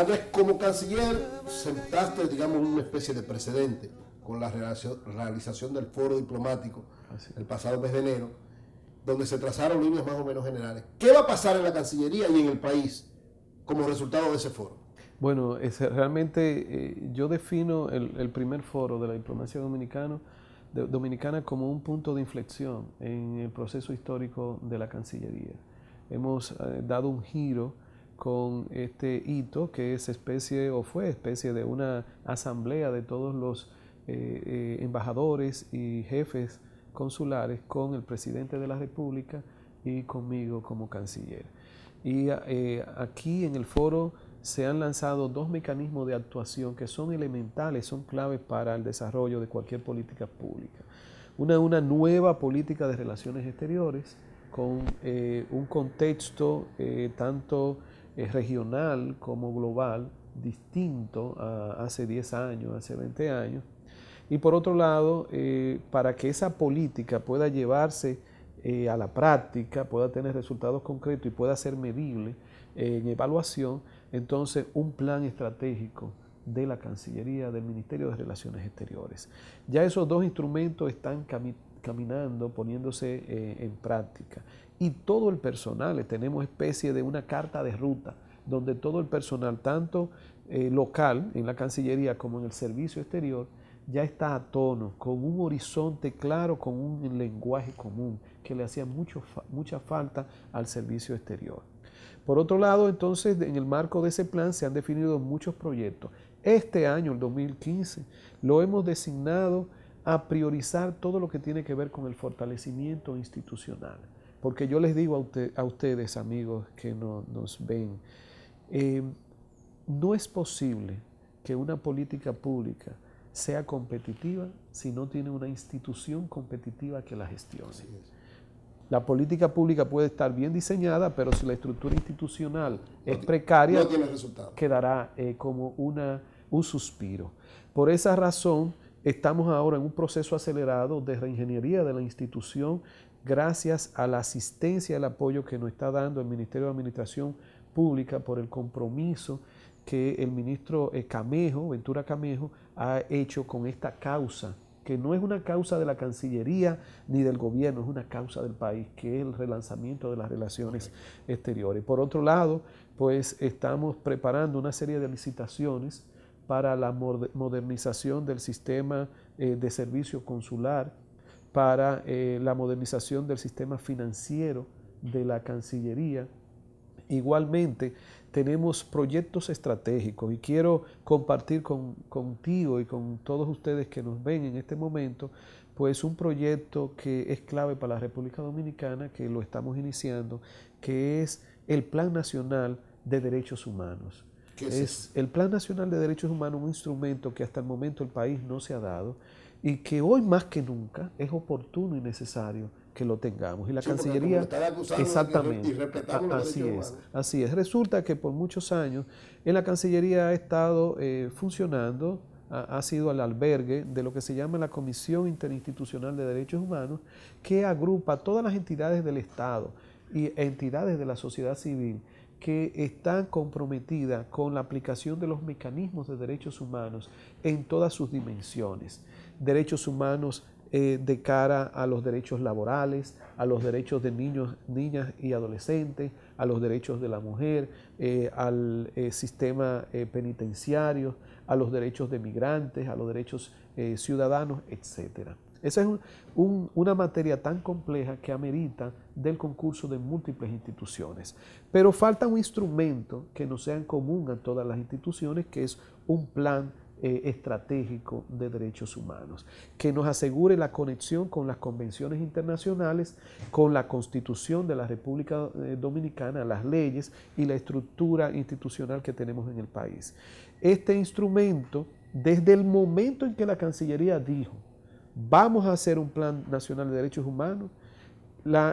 Andrés, como canciller, sentaste, digamos, una especie de precedente con la realización del foro diplomático el pasado mes de enero, donde se trazaron líneas más o menos generales. ¿Qué va a pasar en la Cancillería y en el país como resultado de ese foro? Bueno, realmente eh, yo defino el, primer foro de la diplomacia dominicana, dominicana como un punto de inflexión en el proceso histórico de la Cancillería. Hemos eh, dado un giro con este hito que es especie o fue especie de una asamblea de todos los eh, eh, embajadores y jefes consulares con el presidente de la República y conmigo como canciller. Y eh, aquí en el foro se han lanzado dos mecanismos de actuación que son elementales, son claves para el desarrollo de cualquier política pública. Una, una nueva política de relaciones exteriores con un contexto tanto regional como global, distinto a hace 10 años, hace 20 años. Y por otro lado, eh, para que esa política pueda llevarse eh, a la práctica, pueda tener resultados concretos y pueda ser medible eh, en evaluación, entonces un plan estratégico de la Cancillería, del Ministerio de Relaciones Exteriores. Ya esos dos instrumentos están cami caminando, poniéndose eh, en práctica. Y todo el personal, eh, tenemos especie de una carta de ruta, donde todo el personal, tanto eh, local en la Cancillería como en el servicio exterior, ya está a tono, con un horizonte claro, con un lenguaje común, que le hacía mucha falta al servicio exterior. Por otro lado, entonces, en el marco de ese plan se han definido muchos proyectos. Este año, el 2015, lo hemos designado a priorizar todo lo que tiene que ver con el fortalecimiento institucional. Porque yo les digo a, ustedes, amigos que no, nos ven, eh, no es posible que una política pública sea competitiva si no tiene una institución competitiva que la gestione. La política pública puede estar bien diseñada, pero si la estructura institucional es precaria, quedará eh, como una, un suspiro. Por esa razón, Estamos ahora en un proceso acelerado de reingeniería de la institución gracias a la asistencia, y el apoyo que nos está dando el Ministerio de Administración Pública por el compromiso que el ministro eh, Camejo, Ventura Camejo, ha hecho con esta causa, que no es una causa de la Cancillería ni del gobierno, es una causa del país, que es el relanzamiento de las relaciones exteriores. Por otro lado, pues estamos preparando una serie de licitaciones para la modernización del sistema eh, de servicio consular, para eh, la modernización del sistema financiero de la Cancillería. Igualmente, tenemos proyectos estratégicos y quiero compartir con, contigo y con todos ustedes que nos ven en este momento, pues un proyecto que es clave para la República Dominicana, que lo estamos iniciando, que es el Plan Nacional de Derechos Humanos es, el Plan Nacional de Derechos Humanos, un instrumento que hasta el momento el país no se ha dado y que hoy más que nunca es oportuno y necesario que lo tengamos. Y la Cancillería... Exactamente. así es, así es. Resulta que por muchos años en la Cancillería ha estado eh, funcionando, ha, ha sido al albergue de lo que se llama la Comisión Interinstitucional de Derechos Humanos, que agrupa todas las entidades del Estado y entidades de la sociedad civil que están comprometidas con la aplicación de los mecanismos de derechos humanos en todas sus dimensiones. Derechos humanos eh, de cara a los derechos laborales, a los derechos de niños, niñas y adolescentes, a los derechos de la mujer, eh, al eh, sistema penitenciario, a los derechos de migrantes, a los derechos ciudadanos, etcétera. Esa es una materia tan compleja que amerita del concurso de múltiples instituciones. Pero falta un instrumento que no sea en común a todas las instituciones, que es un plan eh, estratégico de derechos humanos, que nos asegure la conexión con las convenciones internacionales, con la constitución de la República eh, Dominicana, las leyes y la estructura institucional que tenemos en el país. Este instrumento, desde el momento en que la Cancillería dijo vamos a hacer un plan nacional de derechos humanos.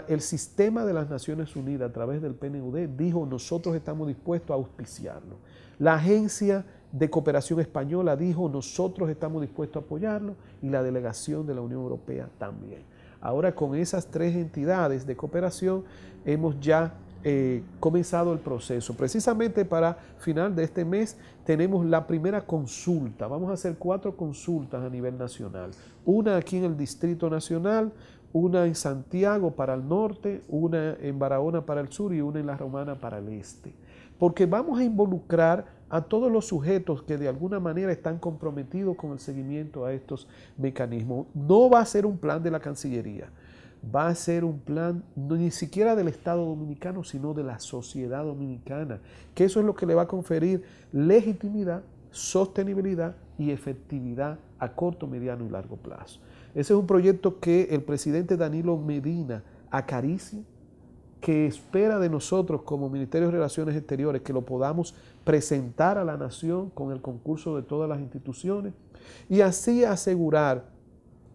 el sistema de las Naciones Unidas a través del PNUD dijo nosotros estamos dispuestos a auspiciarlo. La agencia de cooperación española dijo nosotros estamos dispuestos a apoyarlo y la delegación de la Unión Europea también. Ahora con esas tres entidades de cooperación hemos ya eh, comenzado el proceso. Precisamente para final de este mes tenemos la primera consulta. Vamos a hacer cuatro consultas a nivel nacional. Una aquí en el Distrito Nacional, una en Santiago para el norte, una en Barahona para el sur y una en La Romana para el este. Porque vamos a involucrar a todos los sujetos que de alguna manera están comprometidos con el seguimiento a estos mecanismos. No va a ser un plan de la Cancillería va a ser un plan no, ni siquiera del Estado dominicano, sino de la sociedad dominicana, que eso es lo que le va a conferir legitimidad, sostenibilidad y efectividad a corto, mediano y largo plazo. Ese es un proyecto que el presidente Danilo Medina acaricia, que espera de nosotros como Ministerio de Relaciones Exteriores que lo podamos presentar a la nación con el concurso de todas las instituciones y así asegurar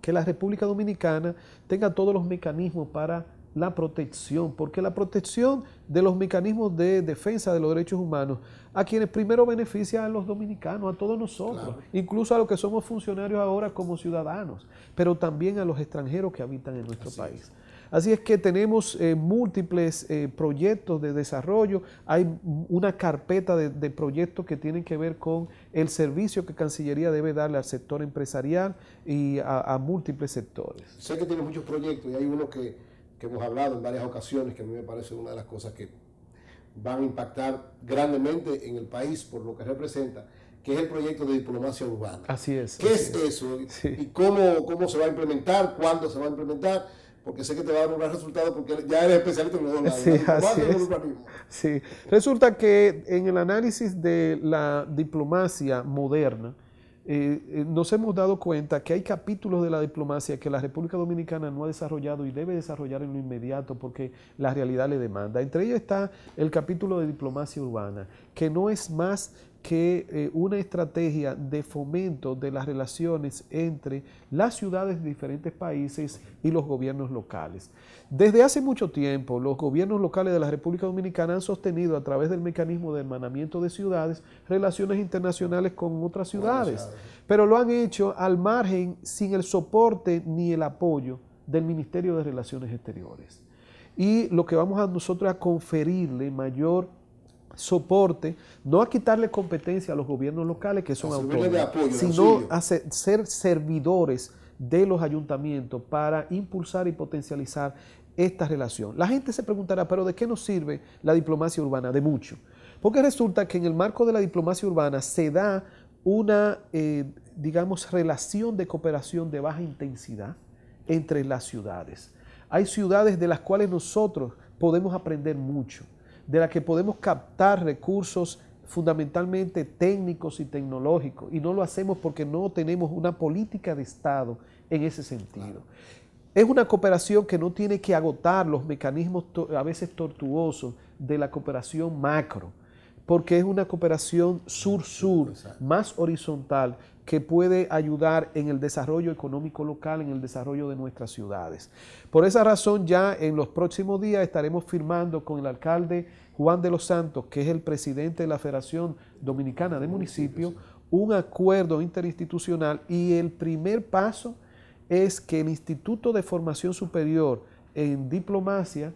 que la República Dominicana tenga todos los mecanismos para la protección, porque la protección de los mecanismos de defensa de los derechos humanos, a quienes primero beneficia a los dominicanos, a todos nosotros, incluso a los que somos funcionarios ahora como ciudadanos, pero también a los extranjeros que habitan en nuestro país. Así es que tenemos eh, múltiples eh, proyectos de desarrollo, hay una carpeta de, proyectos que tienen que ver con el servicio que Cancillería debe darle al sector empresarial y a, múltiples sectores. Sé que tiene muchos proyectos y hay uno que, hemos hablado en varias ocasiones que a mí me parece una de las cosas que van a impactar grandemente en el país por lo que representa, que es el proyecto de diplomacia urbana. Así es. ¿Qué es, eso? ¿Y cómo, cómo se va a implementar? ¿Cuándo se va a implementar? porque sé que te va a dar un gran resultado porque ya eres especialista en los Sí, así sí. Resulta que en el análisis de la diplomacia moderna, eh, eh, nos hemos dado cuenta que hay capítulos de la diplomacia que la República Dominicana no ha desarrollado y debe desarrollar en lo inmediato porque la realidad le demanda. Entre ellos está el capítulo de diplomacia urbana, que no es más que eh, una estrategia de fomento de las relaciones entre las ciudades de diferentes países y los gobiernos locales. Desde hace mucho tiempo, los gobiernos locales de la República Dominicana han sostenido a través del mecanismo de hermanamiento de ciudades relaciones internacionales con otras ciudades, pero lo han hecho al margen sin el soporte ni el apoyo del Ministerio de Relaciones Exteriores. Y lo que vamos a nosotros a conferirle mayor soporte, no a quitarle competencia a los gobiernos locales que son autónomos, sino a ser, servidores de los ayuntamientos para impulsar y potencializar esta relación. La gente se preguntará, pero ¿de qué nos sirve la diplomacia urbana? De mucho. Porque resulta que en el marco de la diplomacia urbana se da una, eh, digamos, relación de cooperación de baja intensidad entre las ciudades. Hay ciudades de las cuales nosotros podemos aprender mucho de la que podemos captar recursos fundamentalmente técnicos y tecnológicos, y no lo hacemos porque no tenemos una política de Estado en ese sentido. Es una cooperación que no tiene que agotar los mecanismos a veces tortuosos de la cooperación macro porque es una cooperación sur-sur, más horizontal, que puede ayudar en el desarrollo económico local, en el desarrollo de nuestras ciudades. Por esa razón, ya en los próximos días estaremos firmando con el alcalde Juan de los Santos, que es el presidente de la Federación Dominicana de Municipios, un acuerdo interinstitucional y el primer paso es que el Instituto de Formación Superior en Diplomacia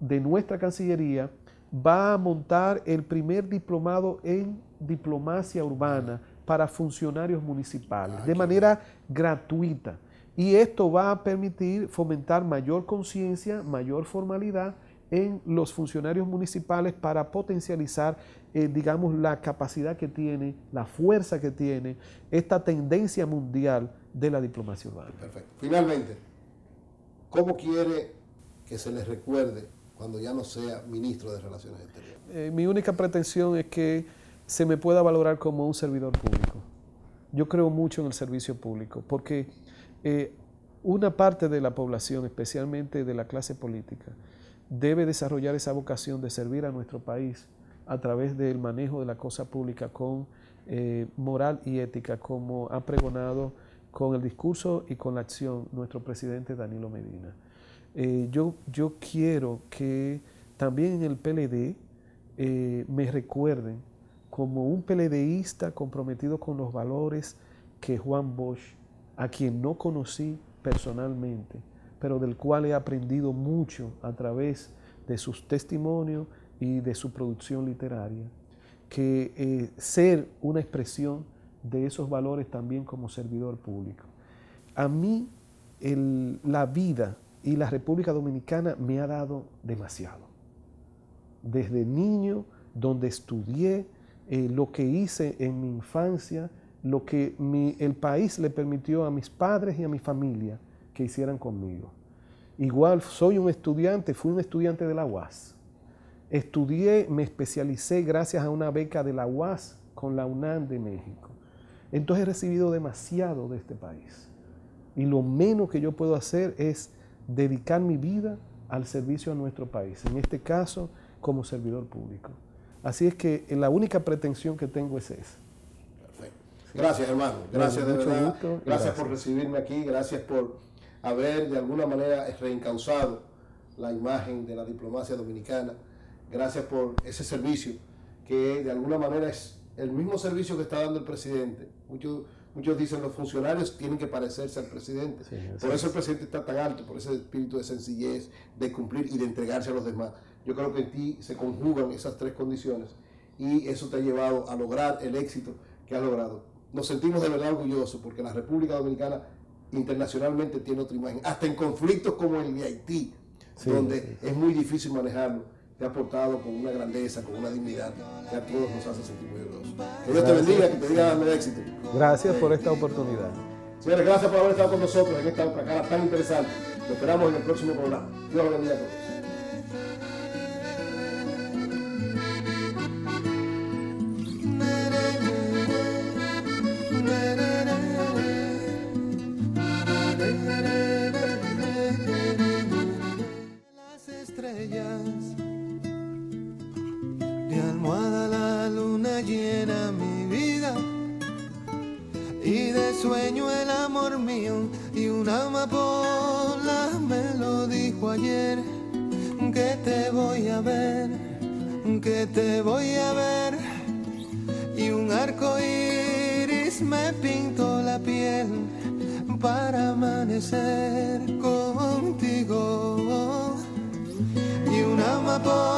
de nuestra Cancillería va a montar el primer diplomado en diplomacia urbana para funcionarios municipales, ah, de manera gratuita. Y esto va a permitir fomentar mayor conciencia, mayor formalidad en los funcionarios municipales para potencializar, eh, digamos, la capacidad que tiene, la fuerza que tiene esta tendencia mundial de la diplomacia urbana. Perfecto. Finalmente, ¿cómo quiere que se les recuerde cuando ya no sea ministro de Relaciones Exteriores? Eh, mi única pretensión es que se me pueda valorar como un servidor público. Yo creo mucho en el servicio público, porque eh, una parte de la población, especialmente de la clase política, debe desarrollar esa vocación de servir a nuestro país a través del manejo de la cosa pública con eh, moral y ética, como ha pregonado con el discurso y con la acción nuestro presidente Danilo Medina. Eh, yo, yo quiero que también en el PLD eh, me recuerden como un PLDista comprometido con los valores que Juan Bosch, a quien no conocí personalmente, pero del cual he aprendido mucho a través de sus testimonios y de su producción literaria, que eh, ser una expresión de esos valores también como servidor público. A mí la vida y la República Dominicana me ha dado demasiado. Desde niño, donde estudié, eh, lo que hice en mi infancia, lo que el país le permitió a mis padres y a mi familia que hicieran conmigo. Igual soy un estudiante, fui un estudiante de la UAS. Estudié, me especialicé gracias a una beca de la UAS con la UNAM de México. Entonces he recibido demasiado de este país. Y lo menos que yo puedo hacer es dedicar mi vida al servicio a nuestro país, en este caso como servidor público. Así es que la única pretensión que tengo es esa. Gracias, hermano. Gracias de verdad. Gracias, por recibirme aquí. Gracias por haber de alguna manera reencauzado la imagen de la diplomacia dominicana. Gracias por ese servicio que de alguna manera es el mismo servicio que está dando el presidente muchos dicen los funcionarios tienen que parecerse al presidente. por eso el presidente está tan alto, por ese espíritu de sencillez, de cumplir y de entregarse a los demás. Yo creo que en ti se conjugan esas tres condiciones y eso te ha llevado a lograr el éxito que has logrado. Nos sentimos de verdad orgullosos porque la República Dominicana internacionalmente tiene otra imagen, hasta en conflictos como el de Haití, donde es muy difícil manejarlo te ha aportado con una grandeza, con una dignidad que a todos nos hace sentir muy orgullosos. Que Dios te bendiga, que te diga el éxito. Gracias por esta oportunidad. Señores, gracias por haber estado con nosotros en esta otra cara tan interesante. Te esperamos en el próximo programa. Dios lo bendiga a todos. sueño el amor mío y una amapola me lo dijo ayer que te voy a ver, que te voy a ver y un arco iris me pintó la piel para amanecer contigo y una amapola